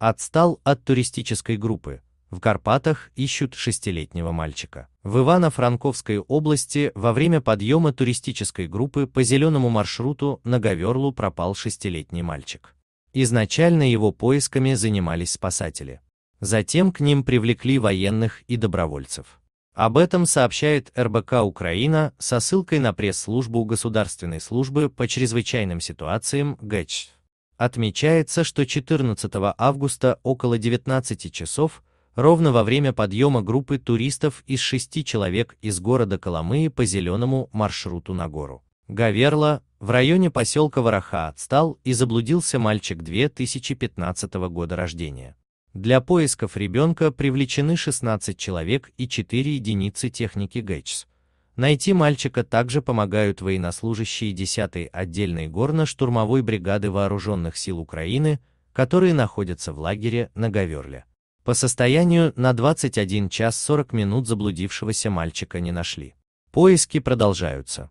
отстал от туристической группы. В Карпатах ищут шестилетнего мальчика. В Ивано-Франковской области во время подъема туристической группы по зеленому маршруту на Гаверлу пропал шестилетний мальчик. Изначально его поисками занимались спасатели. Затем к ним привлекли военных и добровольцев. Об этом сообщает РБК Украина со ссылкой на пресс-службу Государственной службы по чрезвычайным ситуациям ГЭЧ. Отмечается, что 14 августа около 19 часов, ровно во время подъема группы туристов из шести человек из города Коломыи по зеленому маршруту на гору. Гаверла, в районе поселка Вараха отстал и заблудился мальчик 2015 года рождения. Для поисков ребенка привлечены 16 человек и 4 единицы техники ГЭЧС. Найти мальчика также помогают военнослужащие 10-й отдельной горно-штурмовой бригады Вооруженных сил Украины, которые находятся в лагере на Говерле. По состоянию на 21 час 40 минут заблудившегося мальчика не нашли. Поиски продолжаются.